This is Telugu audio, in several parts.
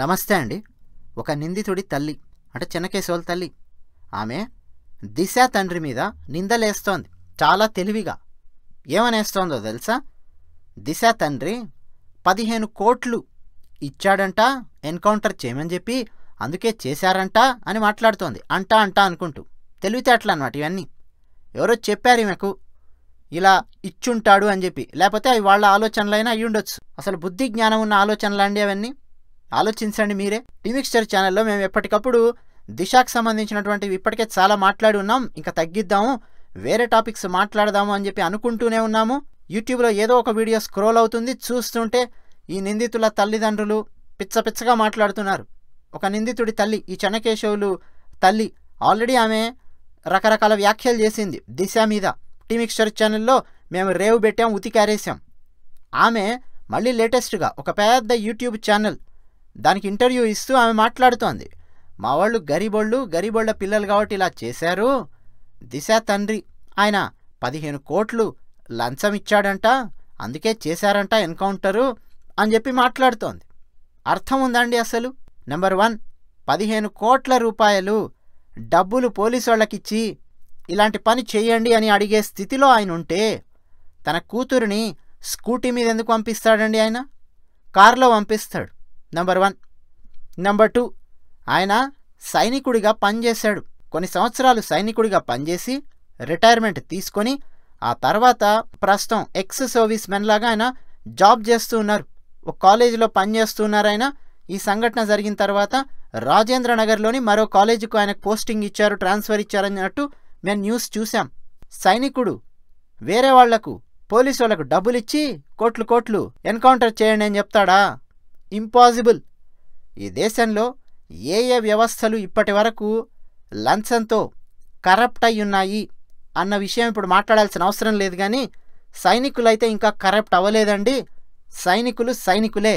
నమస్తే అండి ఒక నిందితుడి తల్లి అంటే చిన్నకేశవుల తల్లి ఆమె దిశ తండ్రి మీద నిందలేస్తోంది చాలా తెలివిగా ఏమనేస్తోందో తెలుసా దిశ తండ్రి పదిహేను కోట్లు ఇచ్చాడంట ఎన్కౌంటర్ చేయమని చెప్పి అందుకే చేశారంట అని మాట్లాడుతోంది అంటా అంటా అనుకుంటూ తెలివితేటలు అనమాట ఇవన్నీ ఎవరో చెప్పారు ఈమెకు ఇలా ఇచ్చుంటాడు అని చెప్పి లేకపోతే అవి వాళ్ళ ఆలోచనలైనా అయి ఉండొచ్చు అసలు బుద్ధి జ్ఞానం ఉన్న ఆలోచనలు అండి అవన్నీ ఆలోచించండి మీరే టీమిక్స్చర్ ఛానల్లో మేము ఎప్పటికప్పుడు దిశాకు సంబంధించినటువంటివి ఇప్పటికే చాలా మాట్లాడి ఉన్నాం ఇంకా తగ్గిద్దాము వేరే టాపిక్స్ మాట్లాడదాము అని చెప్పి అనుకుంటూనే ఉన్నాము యూట్యూబ్లో ఏదో ఒక వీడియో స్క్రోల్ అవుతుంది చూస్తుంటే ఈ నిందితుల తల్లిదండ్రులు పిచ్చ పిచ్చగా మాట్లాడుతున్నారు ఒక నిందితుడి తల్లి ఈ చెన్నకేశవులు తల్లి ఆల్రెడీ ఆమె రకరకాల వ్యాఖ్యలు చేసింది దిశ మీద టీమిక్స్చర్ ఛానల్లో మేము రేవు పెట్టాం ఉతికారేశాం ఆమె మళ్ళీ లేటెస్ట్గా ఒక పెద్ద యూట్యూబ్ ఛానల్ దానికి ఇంటర్వ్యూ ఇస్తూ ఆమె మాట్లాడుతోంది మా వాళ్ళు గరిబొళ్ళు గరిబొళ్ళ పిల్లలు కాబట్టి ఇలా చేశారు దిశ తండ్రి ఆయన పదిహేను కోట్లు లంచం ఇచ్చాడంట అందుకే చేశారంట ఎన్కౌంటరు అని చెప్పి మాట్లాడుతోంది అర్థం ఉందండి అసలు నెంబర్ వన్ పదిహేను కోట్ల రూపాయలు డబ్బులు పోలీసు వాళ్ళకిచ్చి ఇలాంటి పని చేయండి అని అడిగే స్థితిలో ఆయన ఉంటే తన కూతురిని స్కూటీ మీద ఎందుకు పంపిస్తాడండి ఆయన కారులో పంపిస్తాడు నంబర్ వన్ నంబర్ టూ ఆయన సైనికుడిగా పనిచేశాడు కొన్ని సంవత్సరాలు సైనికుడిగా పనిచేసి రిటైర్మెంట్ తీసుకొని ఆ తర్వాత ప్రస్తుతం ఎక్స్ సర్వీస్ మెన్ లాగా ఆయన జాబ్ చేస్తూ ఉన్నారు ఒక కాలేజీలో పనిచేస్తున్నారు ఆయన ఈ సంఘటన జరిగిన తర్వాత రాజేంద్ర నగర్లోని మరో కాలేజీకు ఆయన పోస్టింగ్ ఇచ్చారు ట్రాన్స్ఫర్ ఇచ్చారన్నట్టు మేం న్యూస్ చూశాం సైనికుడు వేరే వాళ్లకు పోలీసు వాళ్లకు డబ్బులిచ్చి కోట్లు కోట్లు ఎన్కౌంటర్ చేయండి అని చెప్తాడా ఇంపాసిబుల్ ఈ దేశంలో ఏ ఏ వ్యవస్థలు ఇప్పటి వరకు లంచంతో కరప్ట్ అయి ఉన్నాయి అన్న విషయం ఇప్పుడు మాట్లాడాల్సిన అవసరం లేదు కానీ సైనికులైతే ఇంకా కరప్ట్ అవ్వలేదండి సైనికులు సైనికులే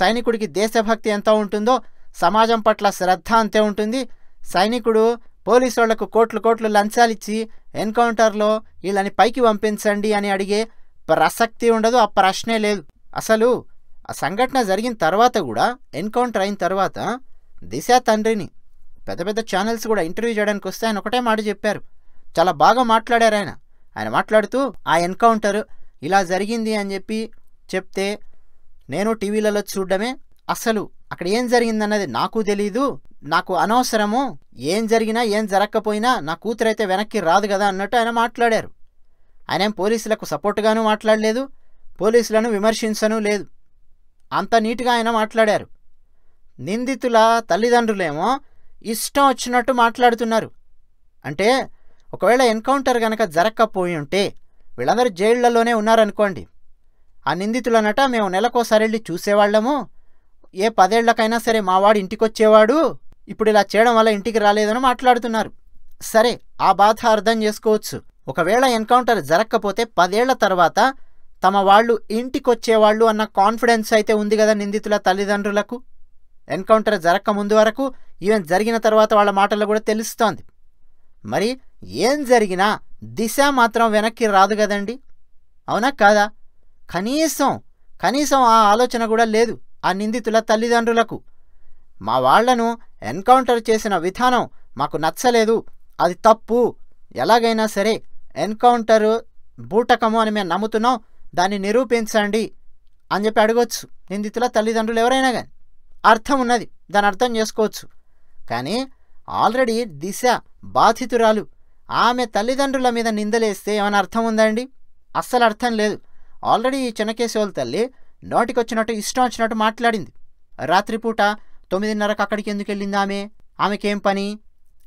సైనికుడికి దేశభక్తి ఎంత ఉంటుందో సమాజం పట్ల శ్రద్ధ అంతే ఉంటుంది సైనికుడు పోలీసు వాళ్లకు కోట్లు కోట్లు లంచాలిచ్చి ఎన్కౌంటర్లో వీళ్ళని పైకి పంపించండి అని అడిగే ప్రసక్తి ఉండదు ఆ ప్రశ్నే లేదు అసలు ఆ సంఘటన జరిగిన తర్వాత కూడా ఎన్కౌంటర్ అయిన తర్వాత దిశ తండ్రిని పెద్ద పెద్ద ఛానల్స్ కూడా ఇంటర్వ్యూ చేయడానికి వస్తే ఆయన ఒకటే మాట చెప్పారు చాలా బాగా మాట్లాడారు ఆయన ఆయన మాట్లాడుతూ ఆ ఎన్కౌంటర్ ఇలా జరిగింది అని చెప్పి చెప్తే నేను టీవీలలో చూడడమే అసలు అక్కడ ఏం జరిగిందన్నది నాకు తెలీదు నాకు అనవసరము ఏం జరిగినా ఏం జరగకపోయినా నా కూతురైతే వెనక్కి రాదు కదా అన్నట్టు ఆయన మాట్లాడారు ఆయన పోలీసులకు సపోర్ట్గాను మాట్లాడలేదు పోలీసులను విమర్శించను లేదు అంత నీట్గా ఆయన మాట్లాడారు నిందితుల తల్లిదండ్రులేమో ఇష్టం వచ్చినట్టు మాట్లాడుతున్నారు అంటే ఒకవేళ ఎన్కౌంటర్ కనుక జరగకపోయి ఉంటే వీళ్ళందరూ జైళ్లలోనే ఉన్నారనుకోండి ఆ నిందితులనట మేము నెలకోసారి వెళ్ళి చూసేవాళ్ళము ఏ పదేళ్లకైనా సరే మావాడు ఇంటికొచ్చేవాడు ఇప్పుడు ఇలా చేయడం వల్ల ఇంటికి రాలేదని మాట్లాడుతున్నారు సరే ఆ బాధ అర్థం చేసుకోవచ్చు ఒకవేళ ఎన్కౌంటర్ జరగకపోతే పదేళ్ల తర్వాత తమ వాళ్ళు ఇంటికొచ్చేవాళ్ళు అన్న కాన్ఫిడెన్స్ అయితే ఉంది కదా నిందితుల తల్లిదండ్రులకు ఎన్కౌంటర్ జరగక ముందు వరకు ఈవెన్ జరిగిన తర్వాత వాళ్ళ మాటల్లో కూడా తెలుస్తోంది మరి ఏం జరిగినా దిశ మాత్రం వెనక్కి రాదు కదండి అవునా కాదా కనీసం కనీసం ఆ ఆలోచన కూడా లేదు ఆ నిందితుల తల్లిదండ్రులకు మా వాళ్లను ఎన్కౌంటర్ చేసిన విధానం మాకు నచ్చలేదు అది తప్పు ఎలాగైనా సరే ఎన్కౌంటరు బూటకము అని మేము నమ్ముతున్నాం దాన్ని నిరూపించండి అని చెప్పి అడగవచ్చు నిందితుల తల్లిదండ్రులు ఎవరైనా కానీ అర్థం ఉన్నది దాని అర్థం చేసుకోవచ్చు కానీ ఆల్రెడీ దిశ బాధితురాలు ఆమె తల్లిదండ్రుల మీద నిందలేస్తే ఏమైనా అర్థం ఉందండి అస్సలు అర్థం లేదు ఆల్రెడీ ఈ చిన్నకేశవుల తల్లి నోటికొచ్చినట్టు ఇష్టం వచ్చినట్టు మాట్లాడింది రాత్రిపూట తొమ్మిదిన్నరకు అక్కడికి ఎందుకు వెళ్ళింది ఆమె ఆమెకేం పని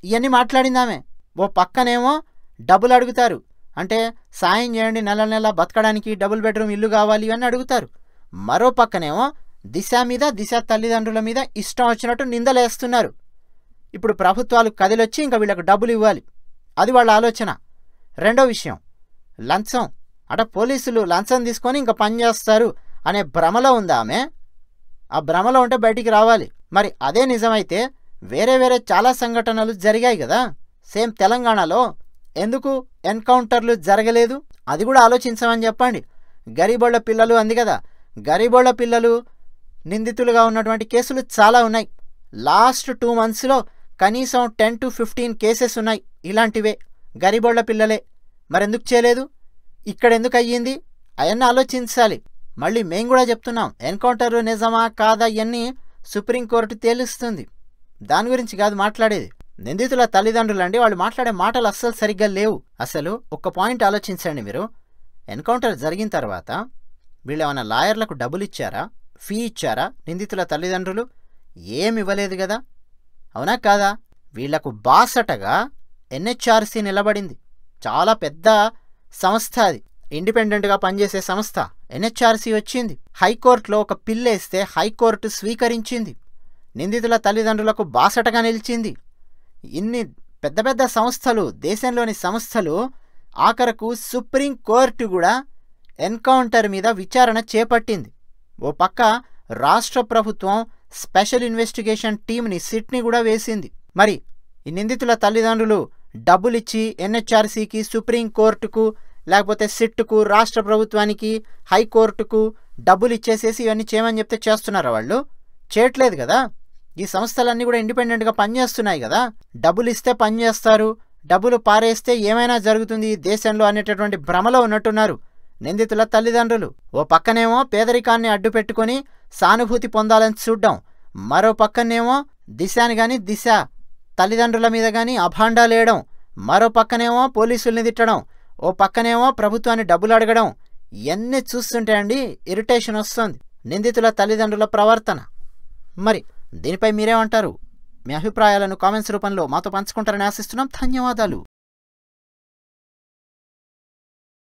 ఇవన్నీ మాట్లాడింది ఆమె ఓ పక్కనేమో డబ్బులు అడుగుతారు అంటే సాయం చేయండి నెల నెల బతకడానికి డబుల్ బెడ్రూమ్ ఇల్లు కావాలి అని అడుగుతారు మరో పక్కనేమో దిశ మీద దిశ తల్లిదండ్రుల మీద ఇష్టం వచ్చినట్టు నిందలేస్తున్నారు ఇప్పుడు ప్రభుత్వాలు కదిలొచ్చి ఇంకా వీళ్ళకు డబ్బులు ఇవ్వాలి అది వాళ్ళ ఆలోచన రెండో విషయం లంచం అట పోలీసులు లంచం తీసుకొని ఇంకా పనిచేస్తారు అనే భ్రమలో ఉందా ఆమె ఆ భ్రమలో ఉంటే బయటికి రావాలి మరి అదే నిజమైతే వేరే వేరే చాలా సంఘటనలు జరిగాయి కదా సేమ్ తెలంగాణలో ఎందుకు ఎన్కౌంటర్లు జరగలేదు అది కూడా ఆలోచించమని చెప్పండి గరీబోళ్ల పిల్లలు అంది కదా గరీబోళ్ల పిల్లలు నిందితులుగా ఉన్నటువంటి కేసులు చాలా ఉన్నాయి లాస్ట్ టూ మంత్స్లో కనీసం టెన్ టు ఫిఫ్టీన్ కేసెస్ ఉన్నాయి ఇలాంటివే గరీబోళ్ల పిల్లలే మరెందుకు చేయలేదు ఇక్కడెందుకు అయ్యింది అవన్నీ ఆలోచించాలి మళ్ళీ మేము కూడా చెప్తున్నాం ఎన్కౌంటర్ నిజమా కాదా ఇవన్నీ సుప్రీంకోర్టు తేలుస్తుంది దాని గురించి కాదు మాట్లాడేది నిందితుల తల్లిదండ్రులు అండి వాళ్ళు మాట్లాడే మాటలు అస్సలు సరిగ్గా లేవు అసలు ఒక్క పాయింట్ ఆలోచించండి మీరు ఎన్కౌంటర్ జరిగిన తర్వాత వీళ్ళు ఏమైనా లాయర్లకు డబ్బులు ఇచ్చారా ఫీ ఇచ్చారా నిందితుల తల్లిదండ్రులు ఏమి ఇవ్వలేదు కదా అవునా కాదా వీళ్లకు బాసటగా ఎన్హెచ్ఆర్సీ నిలబడింది చాలా పెద్ద సంస్థ అది ఇండిపెండెంట్గా పనిచేసే సంస్థ ఎన్హెచ్ఆర్సీ వచ్చింది హైకోర్టులో ఒక పిల్లేస్తే హైకోర్టు స్వీకరించింది నిందితుల తల్లిదండ్రులకు బాసటగా నిలిచింది ఇన్ని పెద్ద పెద్ద సంస్థలు దేశంలోని సంస్థలు ఆఖరకు సుప్రీంకోర్టు కూడా ఎన్కౌంటర్ మీద విచారణ చేపట్టింది ఓ పక్క రాష్ట్ర ప్రభుత్వం స్పెషల్ ఇన్వెస్టిగేషన్ టీంని సిట్ని కూడా వేసింది మరి ఈ నిందితుల తల్లిదండ్రులు డబ్బులిచ్చి ఎన్హెచ్ఆర్సీకి సుప్రీంకోర్టుకు లేకపోతే సిట్కు రాష్ట్ర ప్రభుత్వానికి హైకోర్టుకు డబ్బులు ఇచ్చేసేసి ఇవన్నీ చేయమని చెప్తే చేస్తున్నారా వాళ్ళు చేయట్లేదు కదా ఈ సంస్థలన్నీ కూడా ఇండిపెండెంట్గా పనిచేస్తున్నాయి కదా డబ్బులు ఇస్తే పనిచేస్తారు డబ్బులు పారేస్తే ఏమైనా జరుగుతుంది ఈ దేశంలో అనేటటువంటి భ్రమలో ఉన్నట్టున్నారు నిందితుల తల్లిదండ్రులు ఓ పక్కనేమో పేదరికాన్ని పెట్టుకుని సానుభూతి పొందాలని చూడ్డం మరో పక్కనేమో దిశాని గాని దిశ తల్లిదండ్రుల మీద గాని అభాండాలేయడం మరో పక్కనేమో పోలీసుల్ని తిట్టడం ఓ పక్కనేమో ప్రభుత్వాన్ని డబ్బులు అడగడం ఎన్ని చూస్తుంటే అండి ఇరిటేషన్ వస్తుంది నిందితుల తల్లిదండ్రుల ప్రవర్తన మరి దీనిపై మీరేమంటారు మీ అభిప్రాయాలను కామెంట్స్ రూపంలో మాతో పంచుకుంటారని ఆశిస్తున్నాం ధన్యవాదాలు